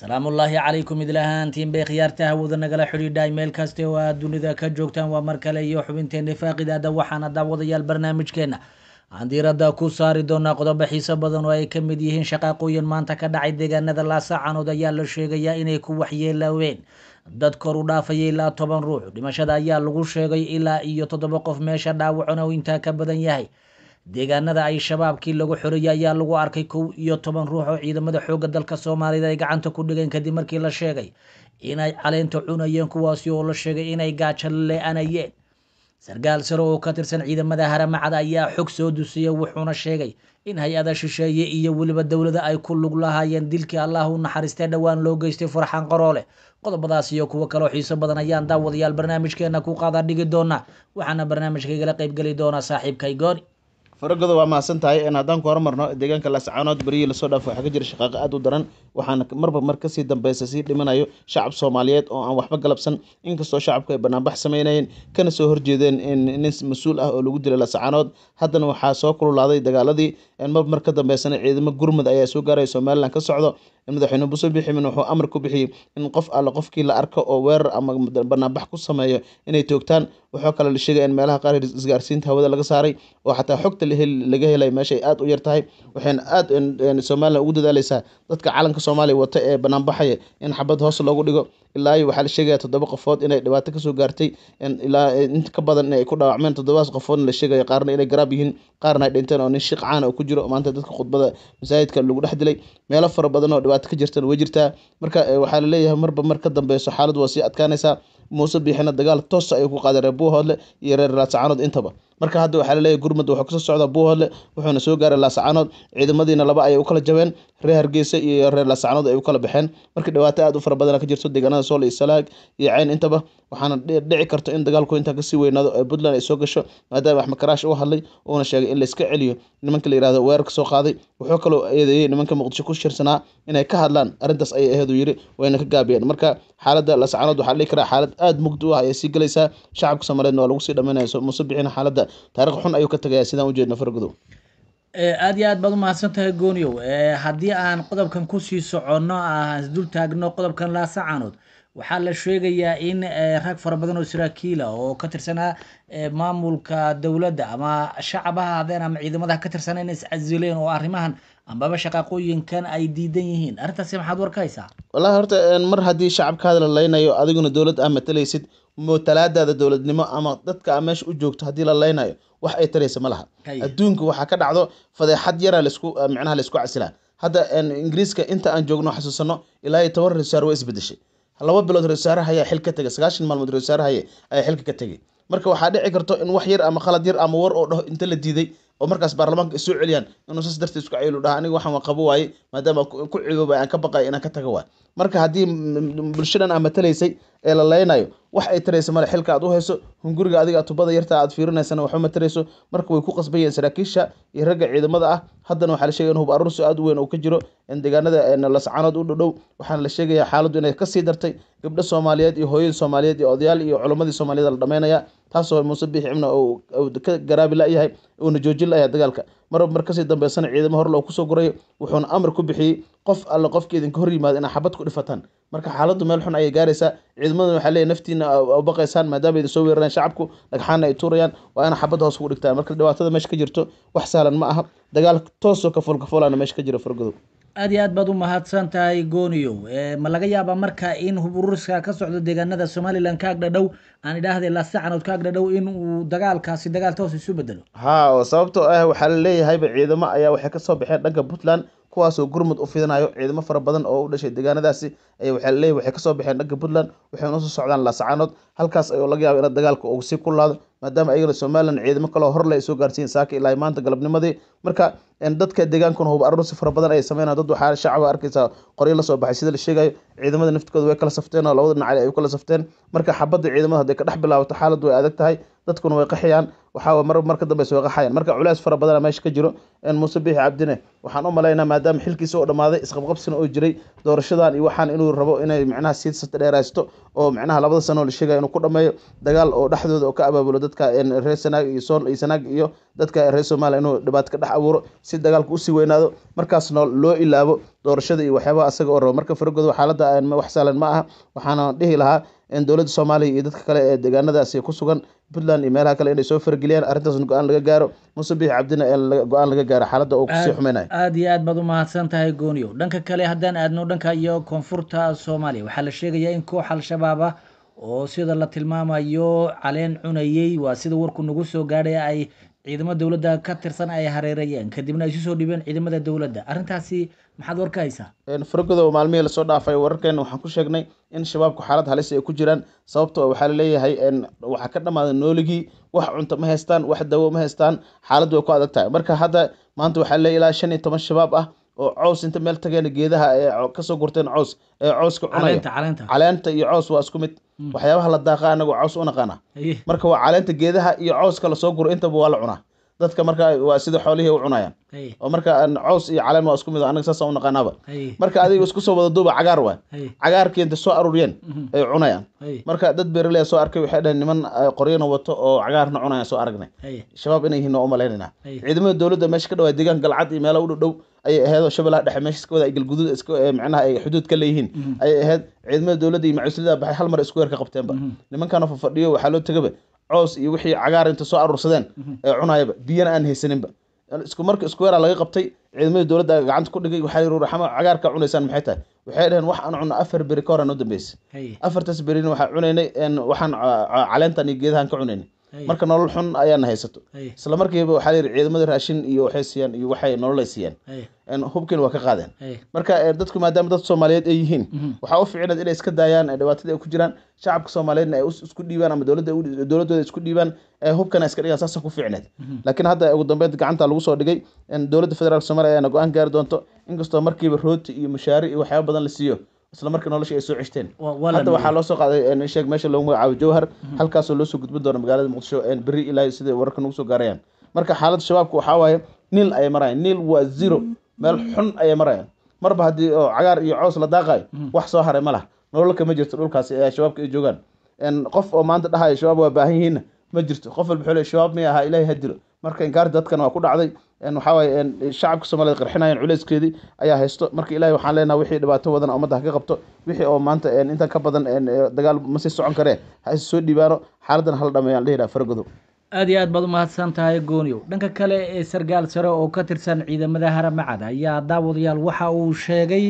salaamullaahi calaykum idil ahaantiin bay khiyaarta hawada nagala xidhiidhay meel kaste oo aad dunida ka joogtaan waa mar kale iyo xubinteenna faaqidaada waxaana daawadayaal barnaamijkeenna aan diiradda ku saari doonaa qodobo xiiso badan oo ay ka mid yihiin shaqaaqooyin maanta ka dhacay deegaanada laasacanood ayaa la sheegayaa inay ku waxyeelaaween dad kor u dhaafaya ilaa toban ruux dhimashada ayaa lagu sheegay ilaa iyo toddoba qof meesha dhaawacona uu intaa ka badan yahay deegaanada ay shabaabkii lagu xoreeyey ayaa lagu arkay kow iyo toban ruux oo ciidamada xoogga dalka soomaaliyeed ay gacanta ku dhigeen kadib markii la sheegay inay caleynta cunayeen kuwaasi oo la sheegay inay gaajo le-anayeen sarkaal sare oo ka tirsan ciidamada haramacad ayaa xog soo dusiyey wuxuuna sheegay in hay-ada shisheeye iyo weliba dowlada ay ku lug lahaayeen dilkii allah u naxariistee dhowaan loo geystay farxaan qaroole qodobadaas iyo kuwo kaloo xiiso badan ayaan daawadayaal barnaamijkeenna ku qaadaa dhigi doonaa waxaana barnaamijka igala qeyb geli doona saaxiibkay faragooda waa mahadsan tahay n haddaan ku horumarno deegaanka laascaanood beriyi lasoo dhaaf waxaa ka jira shaqaaqo aad u daran waxaana marba mar kasii dambeysa sii dhimanayo shacab soomaaliyeed oo aan waxba galabsan inkastoo shacabku ay banaanbax sameynayeen kana soo horjeedeen nin mas-uul ah oo lagu dilay laascaanood haddana waxaa soo kululaaday dagaaladii marba mar ka dambeysana ciidamo gurmud ayaa soo gaaraya somalilan ka socdo madaxweyne buuse wuxuu amar ku bixiyey in qof alle qofkii la arko oo weerar ama banaanbax ku sameeyo inay toogtaan waxaa kaloo la sheegaya in meelaha qaar isgaarsiinta hawada laga saaray oo xataa xogta laga helay meeshaay aad u yar tahay waxayna aad somalilan ugu dadaaleysaa dadka calanka soomaaliya wata ee banaanbaxaya in xabad hoos loogu dhigo ilaa waxaa la sheegaya toddoba qofood inay dhibaato kasoo gaartay ilaa ka badan in ku dhaawacmeen toddobaas qofoodna la sheegaya qaarna inay garaab yihiin qaarna ay dhinteen oo nin shiiq caan ah ku jiro maanta dadka khudbada masaajidka lagu dhex dilay meelo fara badan oo dhibaato aad ka jirteen way jirtaa marka eh, waxaa la leeyahay marba mar ka dambeyso xaaladu waa sii adkaanaysaa muuse biixina dagaal toosa ayuu ku qaaday reer buuhoodle iyo reer laasacaanood intaba marka hadda waxaa laleeyahy gurmud waxaa kasoo socda buuhoodle wuxuuna soo gaaray laasacaanood ciidamadiina laba ayay ukala jabeen reer hargeysa iyo reer laasacaanood ay ukala baxeen marka dhawaato aad u fara badan ka jirto deegaanada sool iyo salaag iyo ceyn intaba waxaana dhici karto in dagaalku intaa kasii weynaado ee puntland ay soo gasho maadaama axmed karaash uu hadlay uuna sheegay in layska celiyo nimanka la yirahdo weerarka soo qaaday wuxuu kaloo eedeeyey nimanka muqdisho ku shirsanaa inay ka hadlaan arrintaas ayay aheedu yiri wayna ka gaabiyeen marka xaaladda laasacaanood waxaa dhihi karaa xaalad aad mugdi u ah ayay sii galaysaa shacabka soomaaliyedna waa lagu sii dhamanaya muse bixina xaaladda taarikh xun ayuu ka tagaya sidaan ujeedna faragudow e, aada iyo aad baad umahadsan tahay gooniyow e, haddii aan qodobkan kusii soconno aan isdul taagno qodobkan laasacanood waxaa la sheegayaa in e, rag fara badan oo saraakiila oo ka tirsanaa maamulka dowladda ama shacabaha hadeen ama ciidamadaha ka tirsana inay iscasileen oo arrimahan ambaba shaqaqooyinkan ay diidan yihiin arrintaasi maxaad warka haysaa walahi horta mar haddii shacabkaada la laynayo adiguna dowlad aad ah matalaysid mutalaadaada dowladnimo ama dadka a ah meesha u joogto haddii la laynayo wax ay taraysa ma laha adduunka waxaa ka dhacdo fadeexad yaraa ah lasku micnaha laysku casilaa hadda ingiriiska inta aan joogno xasuusano ilaa iyo toban ra-iisawaar waa isbedeshay laba bilood ra-iisawaaraha ayaa xil ka tegay sagaashan maalmood ra-iisawaaraha ayaa xilka ka tegay marka waxaa dhici karto in wax yar ama khalad yar ama war oo dhaho inta la diiday oo markaas baarlamaanka isoo celiyaan inuu saas darteed isku caylu dhaha aniga waxaan waa qabo waaye maadaama ku cidoobay aan ka baqay inaan ka taga waay marka haddii bulshadan aan matalaysay ee la leynayo wax ay taraysa male xilka aad u hayso hunguriga adiga tubada yarta aad fiirinaysana waxba ma tarayso marka way ku qasban yihiin saraakiisha iyo ragga ciidamada ah haddana waxaa la shegaya in hub-aruursi aad u weyn uu ka jiro in deegaanada lascanood u dhodhow waxaana la sheegayaa xaaladdu inay kasii dartay gabdho soomaaliyeed iyo hooyadii soomaaliyeed iyo odayaal iyo culammadii soomaaliyed la dhamaynaya taasoo muuse biixi cimna uu ka garaabi la-yahay uuna joojin la-yahay dagaalka marba mar kasii dambeysana ciidamo hor loo kusoo guray wuxuuna amar ku bixiyey qof alle qofkii idinka hor yimaada inaa xabad ku dhifataan marka xaaladdu meel xun ayay gaaraysaa ciidamadan waxaa leey naftiina baqaysaan maadaama idi soo weeraraan shacabku dhagxaanna ay tuurayaan waa ina xabadda hoos ugu dhigtaan marka dhibaatada meesha ka jirto wax sahlan ma aha dagaal toosoo ka foolkafoolana meesha ka jira fargodow aad iyo aad baad u mahadsan tahay gooniyo ma laga yaabaa marka in huburuska ka socdo deegaanada somalilan ka agdhadhow aan idhaahday laasacanood ka agdhadhow in uu dagaalkaasi dagaal toos isu bedelo ha oo ah waxaa la leeyahayba ciidamo ayaa waxay kasoo baxeen dhanka puntland kuwaasoo gurmud u fidinayo ciidamo fara badan oo u dhashay deegaanadaasi ay waxaa laleeyahy waxay kasoo baxeen dhanka puntland waxayna uso socdaan laascaanood halkaas ayuu laga yaaba ina dagaalka uu sii kulaado maadaama ayagana somalilan ciidamo kaleo horle ay soo gaarsiiyen saaka ilaa maanta galabnimadii marka dadka deegaankuna huba arrin si fara badan ay sameynaa dad waxaa shacaba arkaysaa qoryo la baxay sida la sheegayo ciidamada naftkooda way kala safteen oo labada dhinacale ay kala safteen marka xabadda ciidamada hadday ka dhex bilaabato xaaladdu way adag tahay dadkuna way qaxiyaan waxaa mar marka dambeys way qaxayaan marka culays fara badana meesha ka jiro muuse biixi cabdine waxaan u malaynaa maadaama xilkiisa oo dhammaaday isqabqabsina oo jiray doorashadan iyo waxaan inuu rabo inay micnaha siisata dheeraysto oo micnaha labada sanoo la sheegaya inuu ku dhameeyo dagaal oo dhexdooda oo ka abaabulo dadka eh, reer sanaag iyo sanaag iyo dadka reer soomaaliya inuu dhibaato ka dhex abuuro si dagaalku usii weynaado markaasna loo ilaabo doorashada iyo waxyaabaha asaga oo rabo marka faragooda xaalada wax saalan ma aha waxaana dhihi lahaa in dowladda soomaaliya iyo dadka kale ee deegaanadaasi ku sugan puntland iyo meelaha kale inay soo fargeliyaan arrintaasna go-aan laga gaaro muse biixi cabdina ee go-aan laga gaaro xaalada oo kusii xumaynayo aada iyo aad baad u mahadsan tahay gooniyo dhanka kale haddaan aadno dhanka iyo koonfurta soomaaliya waxaa la sheegayaa in koox al-shabaab ah oo sida la tilmaamayo caleen cunayey waa sida warku nagu soo gaadhay ay ciidamada dowladda ka tirsan ay hareerayeen kadibna ay isu soo dhibeen ciidamada dowladda arrintaasi maxaad warka haysaa furgodow maalmihii lasoo dhaafay wararkeena waxaan ku sheegnay in shabaabku xaalad halis ay ku jiraan sababto waxaa laleeyahay waxaa ka dhammaaday nooligii wax cunto ma haystaan wax dawo ma haystaan xaalad way ku adag tahay marka hadda maanta waxaa laleeya ilaa shan iyo toban shabaab ah oo coos inta meel tageen geedaha kasoo gurteen cows ee cowska cunaya iyo cows waa isku mid mm. waxyaabaha la daaqa anagoo cows u naqana marka waa caleenta geedaha iyo cowska lasoo guro intaba waa la cunaa dadka marka waa sida xoolihii u cunayaan oo marka cows iyo caleen waa isku mid anaga saasa u naqaanaaba marka adiga isku soo wada duuba cagaar waay cagaarkii inta soo aruuriyeen mm-hmm. ay cunayaan marka dad beeraley ah soo arkay waxay dhaheen niman qoryana wato oo cagaarna cunayaan soo aragnay shabaab inay yihiin oo umalaynayna ciidamada dowladda meesha ka dhawaa deegaanka galcad iyo meelaha u dhow ayay aheedoo shabellaha dhexe meesha iska wada ay galguduud iska eh, micnaha ay xuduud ka leeyihiin mm-hmm. ayay aheyd ciidamada dowladda iyo macuusliyada baxay hal mar isku weerka qabteenba mm-hmm. nimankana fafadhiyo waxaa loo tegaba coos iyo wixii cagaar inta soo aruursadeen mm-hmm. ee eh, cunayaba biyana aan haysaninba isku marka isku weeraa laga qabtay ciidamada dowladda gacanta ku dhigay waxaa ruurxamo cagaarka cunaysaan maxay tahay waxay dhaheen wax aan cunno afar beri ka horaa u dambeysa afartaas berina waxaa cunaynay waxaan ah, ah, caleentan iyo geedahan ka cunaynay marka nolol xun ayaana haysato isla markiiba waxaa layihi ciidamada raashin iyo waxay siiyaan iyo waxay nololay siiyaan hubkiina waa ka qaadeen marka eh, dadku maadaama dad soomaaliyeed ay yihiin mhm. waxaa u fiicnad inay iska daayaan eh, dhibaatadii ay ku jiraan shacabka soomaaliyeedna ay isku dhiibaan ama dowladdooda isku dhiibaan eh, hubkana iska dhigaan saasa ku fiicneed mhm. laakiin hadda ugu dambeyd gacanta lagu soo dhigay dowladda federaalk somalia ayaana go-aan gaari doonto inkastoo markiiba rooti iyo mushaari iyo waxyaaba badan la siiyo isla markii noloshii ay soo ceshteen hadda waxaa loo soo qaaday sheeg meesha loogu magacaabo jawhar mhm. halkaasoo loo soo gudbin doona magaalada muqdisho beri ilaa siday wararkan ugu soo gaarayaan marka xaaladda shabaabka waxaa waaye niil ayay marayaan niil waa zero meel xun ayay marayaan marba haddii oo cagaar iyo coos la daaqayo mhm. wax soo haray ma lah nololka ma jirto dhulkaasi ee shabaabka ay joogaan qof oo maanta dhahayo shabaab waa baahan yihiinna ma jirto qof walba xule shabaab may ahaa ilaahay ha dilo marka inkaar dadkan waa ku dhacday waxaway shacabka soomaalida qarxinayan culeyskeedii ayaa haysto marka ilaahay waxaan leenaha wixii dhibaato wadan ummadda haka qabto wixii oo maanta intan ka badan dagaal masii socon karee ha is soo dhiibaano xaaladdan hala dhameeyan dhehilaa faragodow aada iyo aad baad umahadsan tahay gooniyow dhanka kale ee sargaal sare oo ka tirsan ciidamada haramacad ayaa daawadayaal waxa uu sheegay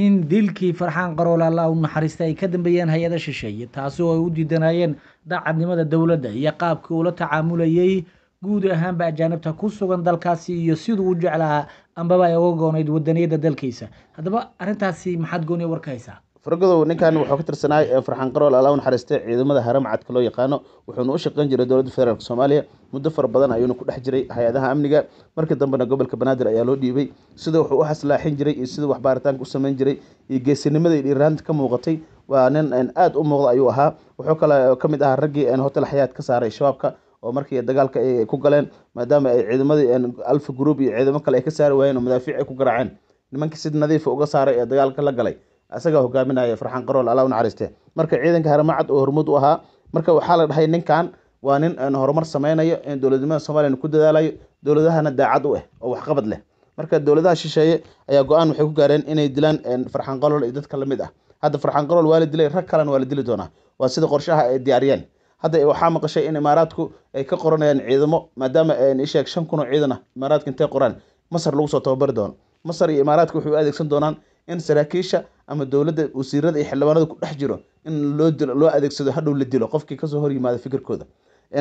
in dilkii farxaan qarool alla u naxariistay ay ka dambeeyeen hay-ada shisheeye taasi oo ay u diidanaayeen daacadnimada dowladda iyo qaabkii uula tacaamulayey guud ahaanba ajaanibta ku sugan dalkaasi iyo siduu u jeclaa ambaba ay uga goonayd wadaniyada dalkiisa haddaba arintaasi maxaad gooniya warka haysaa fargodow ninkan wuxuu ka tirsanaay eh, farxaan qarool alla u naxariistay ciidamada haramcadka loo yaqaano wuxuuna u shaqeyn jiray dowladda federaalk soomaaliya muddo fara badan ayuuna ku dhex jiray hay-adaha amniga markii dambena gobolka banaadir ayaa loo dhiibay sida wuxuu u xaslaaxin jiray iyo sida waxbaaritaanka u samayn jiray iyo geesinimada iyo dhiiraanta ka muuqatay waa nin aada u muuqda ayuu ahaa wuxuu kale eh, ka mid ahaa raggii hotel xayaad ka saaray shabaabka oo markii dagaalka ay ku galeen maadaama ay ciidamadii alfa group iyo ciidamo kale ay ka saari waayeen oo madaafiic ay ku garaaceen nimankii si nadiifa ah uga saaray ee dagaalka la galay asagaa hogaaminaya farxan qarool alla u naxariiste marka ciidanka harmacad oo hormuud u ahaa marka waxaa la dhahay ninkan waa nin horumar sameynayo in dowladnimada soomaliya ku dadaalayo dowladahana daacad u eh oo waxqabad leh marka dowladaha shisheeye ayaa go-aan waxay ku gaareen inay dilaan farxan qarool iyo dadka lamid ah hadda farxan qarool waa la dilay rag kalena waa la dili doonaa waa sida qorshaha ay diyaariyeen hadda waxaa maqashay in imaaraadku ay ka qoranayaan ciidamo maadaama isheeg shan kun oo ciidan ah imaaraadka intay qoraan masar lagu soo tababari doono masar iyo imaaraadka waxay u adeegsan doonaan in saraakiisha ama dowladda wasiirada iyo xildhibaanada ku dhex jiro in loo dilo loo adeegsado hadhow la dilo qofkii kasoo hor yimaada fikirkooda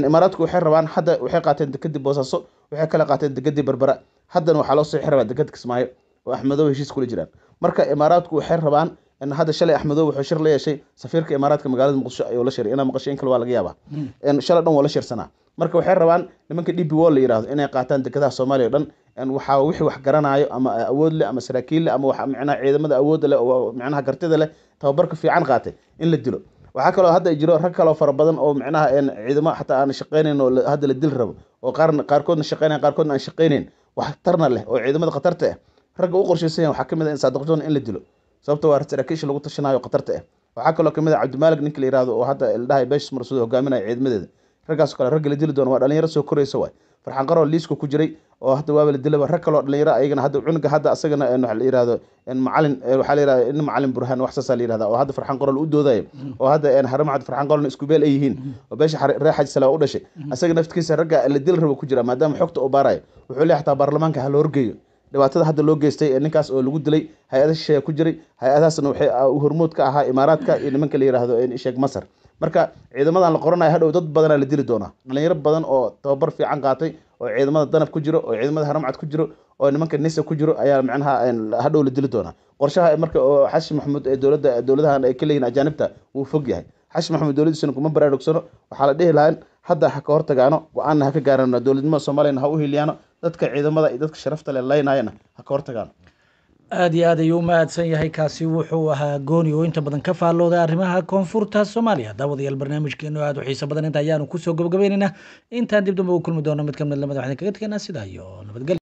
imaaraadku waxay rabaan hadda waxay qaateen dekadii boosaaso waxay kala qaateen dekadii barbara haddana waxaa loo sixi rabaa dekad kismaayo oo axmedow heshiis kula jiraan marka imaaraadku waxay rabaan hadda shalay axmedow wuxuu shir la yeeshay safiirka imaaraadka magaalada muqdisho hmm. ayuu la shiray inaa maqasho in kale waa laga yaabaa shalay dhan waa la shirsanaa marka waxay rabaan nimanka d b wo la yihahdo inay qaataan dekedaha soomaaliya o dhan waxaa wixii wax garanaayo ama awood ama saraakiil ama micnaha ciidamada awoodda leh micnaha gartida leh tababarka fiican qaatay in la dilo waxaa kaloo hadda jiro rag kaloo fara badan oo micnaha ciidamo xataa aan shaqaynayn oo hadda la dili rabo oo qaarkoodna shaqaynayn qaarkoodna aan shaqaynayn wax leh oo ciidamada khatarta ah ragga u qorshaysan waxaa ka mid ah in saadiq in la dilo sababto waa ah saraakiisha lagu tashanayo khatarta ah waxaa kaloo kamid ah cabdimaalig ninka la yihahdo oo hadda ildhahay beeshis marsuud hogaaminaya ciidamadeeda raggaasoo kale ragga la dili doona waa dhalinyaro soo koraysa waay farxan liiska ku jiray oo hadda waaba la dilaba rag kaloo dhalinyaro ah, ayagana hadda cunuga hadda asagana waxa la yihahdo macalin waxaa la yihahda nin eh, macalin burhaan wax saasaa la yihahda oo hadda farxan u doodaya oo hadda haramacad farxan qarolna isku beel ay yihiin oo beesha ree xaji u dhashay asaga naftikiisa ragga eh, la dili rabo ku jira maadaama xogta u baaraya wuxuu leeyahay xataa baarlamaanka ha la horgeeyo dhibaatada hadda loo geystay ee ninkaas oo lagu dilay hay-ada shisheeya ku jiray hay-adahaasna waxay ah hormood ka ahaa imaaraadka iyo nimanka la yihahdo sheekh masar marka ciidamadan la qoranayo hadhow dad badanaa la dili doonaa dhalinyaro badan oo tababar fiican qaatay oo ciidamada danab ku jiro oo ciidamada haramcad ku jiro oo nimanka nisa ku jiro ayaa macnaha hadhow la dili doonaa qorshaha marka xashi maxamuud ee dowladda dowladahan ay ka leeyihin ajaanibta wuu fog yahay xashi maxamuud dowladiisuna kuma baraarugsano waxaa la dhihi lahaan hadda ha ka hortagaano go-aanna ha ka gaarano dowladnimada soomaaliyana ha u hiliyaano dadka ciidamada iyo dadka sharafta le leynayana ha ka hortagaan aada iyo aad ayuu u mahadsan yahay kaasi wuxuu ahaa gooni oo inta badan ka faallooda arrimaha koonfurta soomaaliya daawadayaal barnaamijkeenu aada u xiiso badan inta ayaanu kusoo gabagabaynaynaa intaan dib damba u kulmi doono mid kamid lamada waxaan kaga teganaa sidaa iyo nabadgelyo